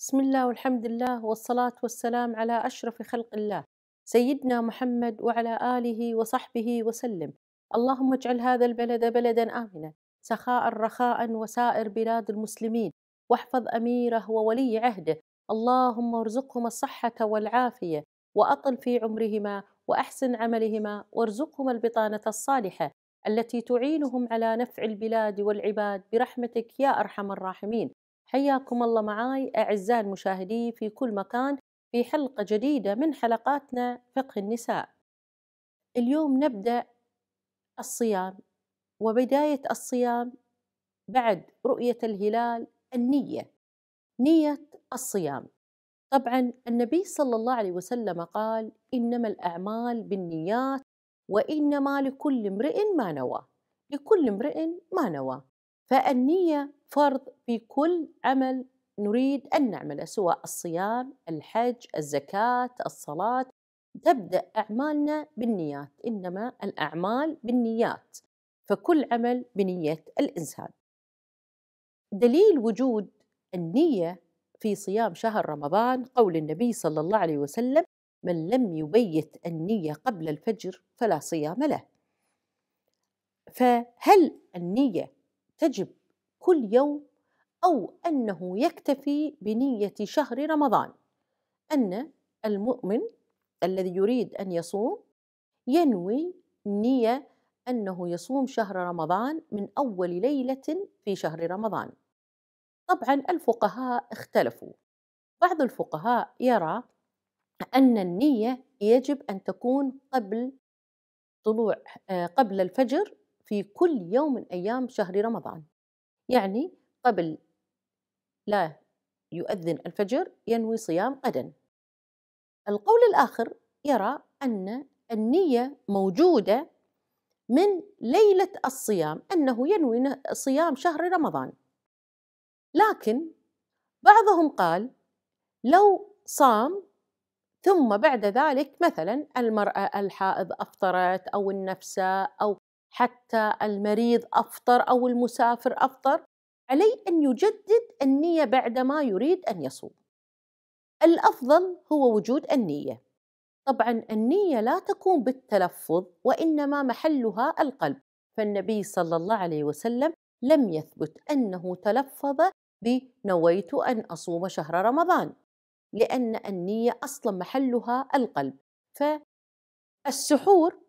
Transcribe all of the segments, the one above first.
بسم الله والحمد لله والصلاة والسلام على أشرف خلق الله سيدنا محمد وعلى آله وصحبه وسلم اللهم اجعل هذا البلد بلدا آمنا سخاء رخاء وسائر بلاد المسلمين واحفظ أميره وولي عهده اللهم ارزقهما الصحة والعافية وأطل في عمرهما وأحسن عملهما وارزقهما البطانة الصالحة التي تعينهم على نفع البلاد والعباد برحمتك يا أرحم الراحمين حياكم الله معاي أعزائي المشاهدين في كل مكان في حلقة جديدة من حلقاتنا فقه النساء اليوم نبدأ الصيام وبداية الصيام بعد رؤية الهلال النية نية الصيام طبعا النبي صلى الله عليه وسلم قال إنما الأعمال بالنيات وإنما لكل امرئ ما نوى لكل امرئ ما نوى فالنية فرض في كل عمل نريد أن نعمله سواء الصيام، الحج، الزكاة، الصلاة تبدأ أعمالنا بالنيات إنما الأعمال بالنيات فكل عمل بنية الإنسان دليل وجود النية في صيام شهر رمضان قول النبي صلى الله عليه وسلم من لم يبيت النية قبل الفجر فلا صيام له فهل النية تجب كل يوم أو أنه يكتفي بنية شهر رمضان أن المؤمن الذي يريد أن يصوم ينوي نية أنه يصوم شهر رمضان من أول ليلة في شهر رمضان طبعا الفقهاء اختلفوا بعض الفقهاء يرى أن النية يجب أن تكون قبل طلوع آه، قبل الفجر في كل يوم من أيام شهر رمضان يعني قبل لا يؤذن الفجر ينوي صيام غدا القول الآخر يرى أن النية موجودة من ليلة الصيام أنه ينوي صيام شهر رمضان لكن بعضهم قال لو صام ثم بعد ذلك مثلا المرأة الحائض أفطرت أو النفساء أو حتى المريض أفطر أو المسافر أفطر عليه أن يجدد النية بعدما يريد أن يصوم الأفضل هو وجود النية طبعا النية لا تكون بالتلفظ وإنما محلها القلب فالنبي صلى الله عليه وسلم لم يثبت أنه تلفظ بنويت أن أصوم شهر رمضان لأن النية أصلا محلها القلب فالسحور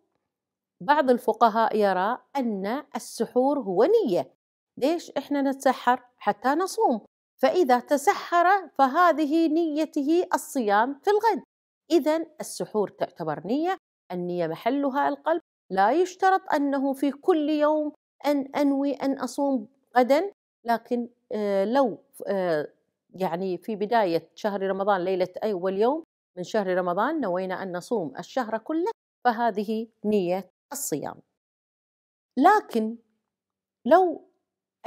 بعض الفقهاء يرى أن السحور هو نية ليش إحنا نتسحر حتى نصوم فإذا تسحر فهذه نيته الصيام في الغد إذا السحور تعتبر نية النية محلها القلب لا يشترط أنه في كل يوم أن أنوي أن أصوم غدا لكن آه، لو آه، يعني في بداية شهر رمضان ليلة أول يوم من شهر رمضان نوينا أن نصوم الشهر كله فهذه نية الصيام لكن لو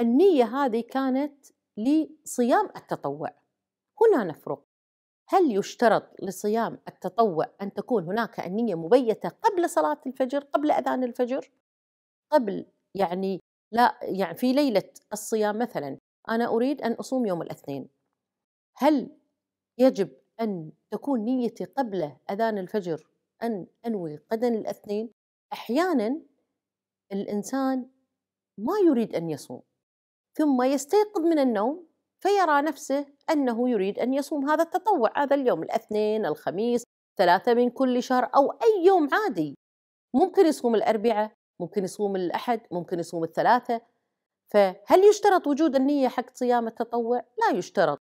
النية هذه كانت لصيام التطوع هنا نفرق هل يشترط لصيام التطوع أن تكون هناك النية مبيتة قبل صلاة الفجر قبل أذان الفجر قبل يعني لا يعني في ليلة الصيام مثلا أنا أريد أن أصوم يوم الاثنين هل يجب أن تكون نيتي قبل أذان الفجر أن أنوي غدا الاثنين احيانا الانسان ما يريد ان يصوم ثم يستيقظ من النوم فيرى نفسه انه يريد ان يصوم هذا التطوع هذا اليوم الاثنين الخميس ثلاثه من كل شهر او اي يوم عادي ممكن يصوم الاربعاء ممكن يصوم الاحد ممكن يصوم الثلاثه فهل يشترط وجود النيه حق صيام التطوع لا يشترط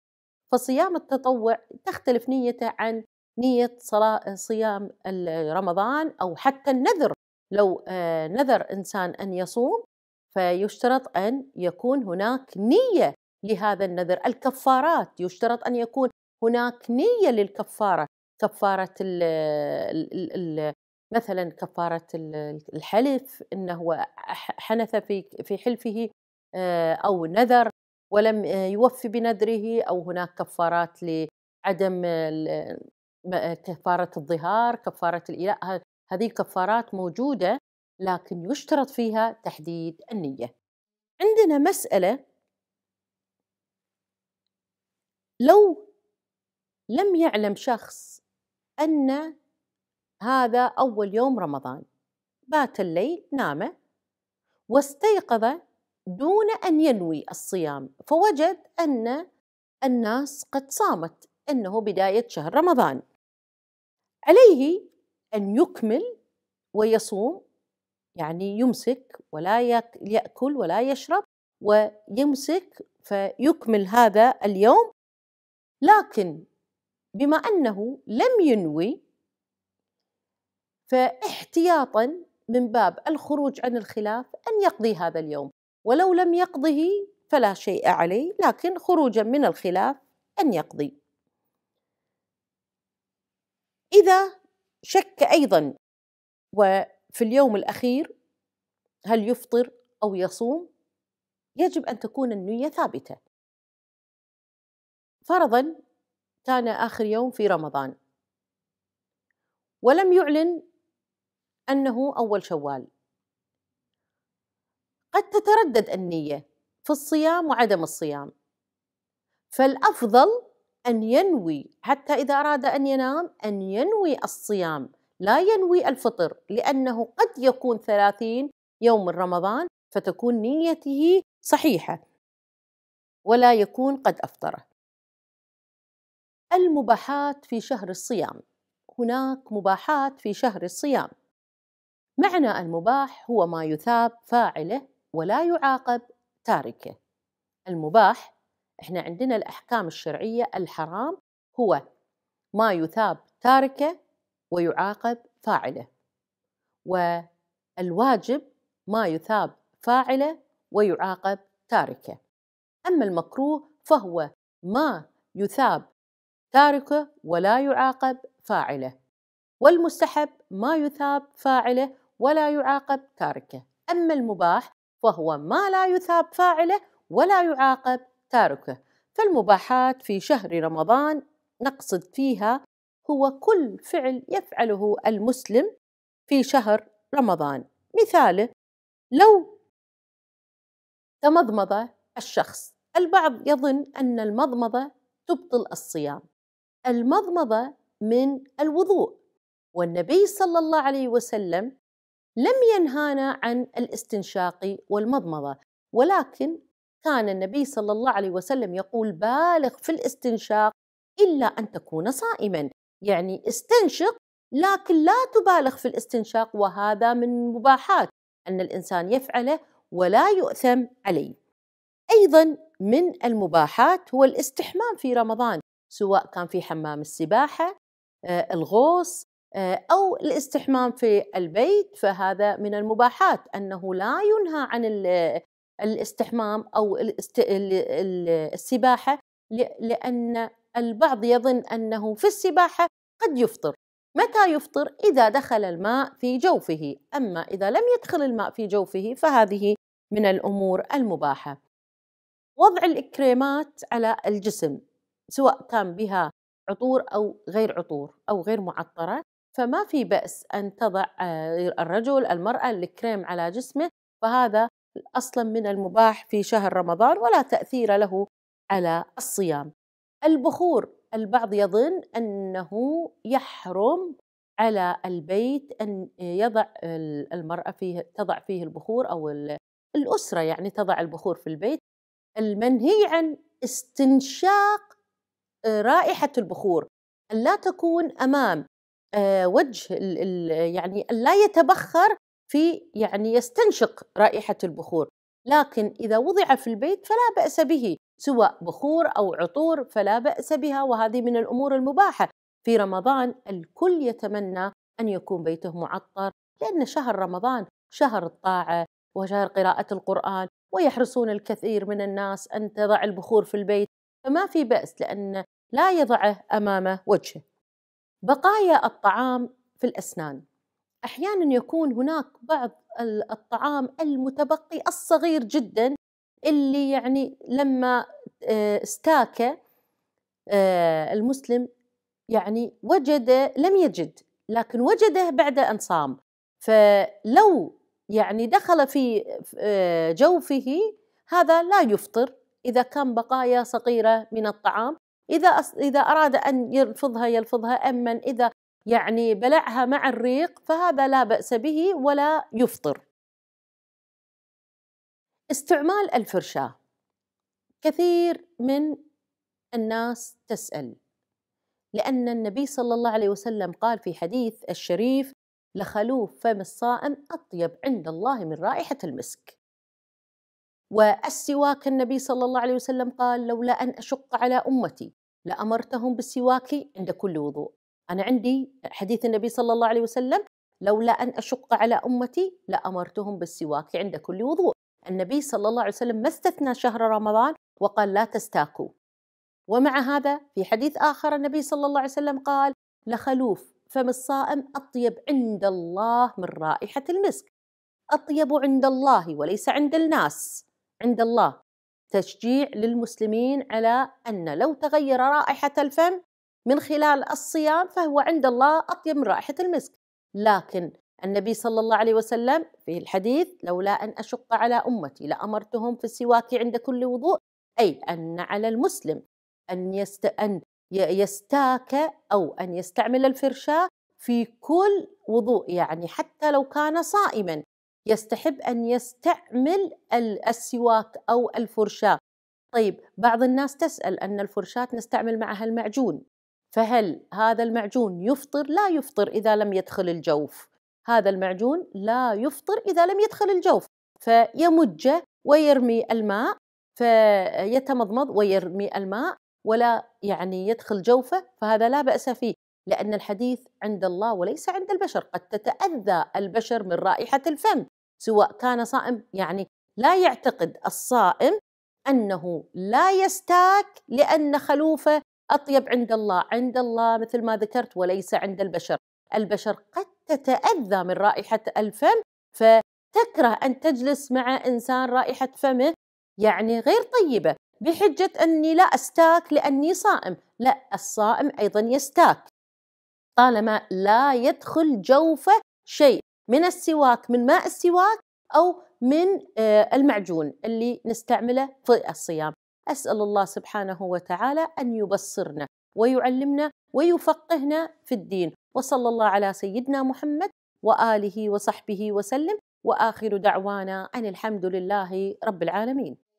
فصيام التطوع تختلف نيته عن نية صلاة صيام رمضان أو حتى النذر لو آه، نذر انسان ان يصوم فيشترط ان يكون هناك نيه لهذا النذر، الكفارات يشترط ان يكون هناك نيه للكفاره، كفاره الـ الـ الـ مثلا كفاره الحلف انه حنث في في حلفه آه، او نذر ولم آه، يوفي بنذره او هناك كفارات لعدم كفاره الظهار، كفاره الاله هذه الكفارات موجودة لكن يشترط فيها تحديد النية عندنا مسألة لو لم يعلم شخص أن هذا أول يوم رمضان بات الليل نام واستيقظ دون أن ينوي الصيام فوجد أن الناس قد صامت أنه بداية شهر رمضان عليه أن يكمل ويصوم يعني يمسك ولا يأكل ولا يشرب ويمسك فيكمل هذا اليوم لكن بما أنه لم ينوي فاحتياطا من باب الخروج عن الخلاف أن يقضي هذا اليوم ولو لم يقضه فلا شيء عليه لكن خروجا من الخلاف أن يقضي إذا شك أيضا وفي اليوم الأخير هل يفطر أو يصوم يجب أن تكون النية ثابتة فرضا كان آخر يوم في رمضان ولم يعلن أنه أول شوال قد تتردد النية في الصيام وعدم الصيام فالأفضل أن ينوي حتى إذا أراد أن ينام أن ينوي الصيام لا ينوي الفطر لأنه قد يكون ثلاثين يوم من رمضان فتكون نيته صحيحة ولا يكون قد أفطر المباحات في شهر الصيام هناك مباحات في شهر الصيام معنى المباح هو ما يثاب فاعله ولا يعاقب تاركه المباح احنا عندنا الأحكام الشرعية الحرام هو ما يثاب تاركه ويعاقب فاعله والواجب ما يثاب فاعله ويعاقب تاركه أما المكروه فهو ما يثاب تاركه ولا يعاقب فاعله والمستحب ما يثاب فاعله ولا يعاقب تاركه أما المباح فهو ما لا يثاب فاعله ولا يعاقب تاركه فالمباحات في شهر رمضان نقصد فيها هو كل فعل يفعله المسلم في شهر رمضان مثاله لو تمضمض الشخص البعض يظن أن المضمضة تبطل الصيام المضمضة من الوضوء والنبي صلى الله عليه وسلم لم ينهانا عن الاستنشاق والمضمضة ولكن كان النبي صلى الله عليه وسلم يقول بالغ في الاستنشاق إلا أن تكون صائما يعني استنشق لكن لا تبالغ في الاستنشاق وهذا من مباحات أن الإنسان يفعله ولا يؤثم عليه أيضا من المباحات هو الاستحمام في رمضان سواء كان في حمام السباحة آه، الغوص آه، أو الاستحمام في البيت فهذا من المباحات أنه لا ينهى عن الاستحمام أو السباحة لأن البعض يظن أنه في السباحة قد يفطر متى يفطر؟ إذا دخل الماء في جوفه أما إذا لم يدخل الماء في جوفه فهذه من الأمور المباحة وضع الكريمات على الجسم سواء كان بها عطور أو غير عطور أو غير معطرة فما في بأس أن تضع آه، الرجل المرأة الكريم على جسمه فهذا أصلا من المباح في شهر رمضان ولا تأثير له على الصيام البخور البعض يظن أنه يحرم على البيت أن يضع المرأة فيه تضع فيه البخور أو الأسرة يعني تضع البخور في البيت المنهي عن استنشاق آه، رائحة البخور أن لا تكون أمام آه، وجه يعني أن لا يتبخر في يعني يستنشق رائحة البخور لكن إذا وضع في البيت فلا بأس به سواء بخور أو عطور فلا بأس بها وهذه من الأمور المباحة في رمضان الكل يتمنى أن يكون بيته معطر لأن شهر رمضان شهر الطاعة وشهر قراءة القرآن ويحرصون الكثير من الناس أن تضع البخور في البيت فما في بأس لأن لا يضعه أمام وجهه بقايا الطعام في الأسنان احيانا يكون هناك بعض الطعام المتبقي الصغير جدا اللي يعني لما آه، استاك آه، المسلم يعني وجد لم يجد لكن وجده بعد ان صام فلو يعني دخل في آه، جوفه هذا لا يفطر اذا كان بقايا صغيره من الطعام اذا اذا اراد ان يلفظها يلفظها اما اذا يعني بلعها مع الريق فهذا لا بأس به ولا يفطر استعمال الفرشاة كثير من الناس تسأل لأن النبي صلى الله عليه وسلم قال في حديث الشريف لخلوف فم الصائم أطيب عند الله من رائحة المسك والسواك النبي صلى الله عليه وسلم قال لولا أن أشق على أمتي لأمرتهم بالسواك عند كل وضوء أنا عندي حديث النبي صلى الله عليه وسلم لولا أن أشق على أمتي لأمرتهم بالسواك عند كل وضوء النبي صلى الله عليه وسلم ما استثنى شهر رمضان وقال لا تستاكوا ومع هذا في حديث آخر النبي صلى الله عليه وسلم قال لخلوف فم الصائم أطيب عند الله من رائحة المسك أطيب عند الله وليس عند الناس عند الله تشجيع للمسلمين على أن لو تغير رائحة الفم من خلال الصيام فهو عند الله أطيب من رائحة المسك لكن النبي صلى الله عليه وسلم في الحديث لولا أن أشق على أمتي لأمرتهم في السواك عند كل وضوء أي أن على المسلم أن, يست... أن يستاك أو أن يستعمل الفرشاة في كل وضوء يعني حتى لو كان صائما يستحب أن يستعمل السواك أو الفرشاة طيب بعض الناس تسأل أن الفرشاة نستعمل معها المعجون فهل هذا المعجون يفطر؟ لا يفطر إذا لم يدخل الجوف هذا المعجون لا يفطر إذا لم يدخل الجوف فيمجه ويرمي الماء فيتمضمض ويرمي الماء ولا يعني يدخل جوفه فهذا لا بأس فيه لأن الحديث عند الله وليس عند البشر قد تتأذى البشر من رائحة الفم سواء كان صائم يعني لا يعتقد الصائم أنه لا يستاك لأن خلوفه أطيب عند الله عند الله مثل ما ذكرت وليس عند البشر البشر قد تتأذى من رائحة الفم فتكره أن تجلس مع إنسان رائحة فمه يعني غير طيبة بحجة أني لا أستاك لأني صائم لا الصائم أيضا يستاك طالما لا يدخل جوفه شيء من السواك من ماء السواك أو من آه، المعجون اللي نستعمله في الصيام أسأل الله سبحانه وتعالى أن يبصرنا ويعلمنا ويفقهنا في الدين وصلى الله على سيدنا محمد وآله وصحبه وسلم وآخر دعوانا أن الحمد لله رب العالمين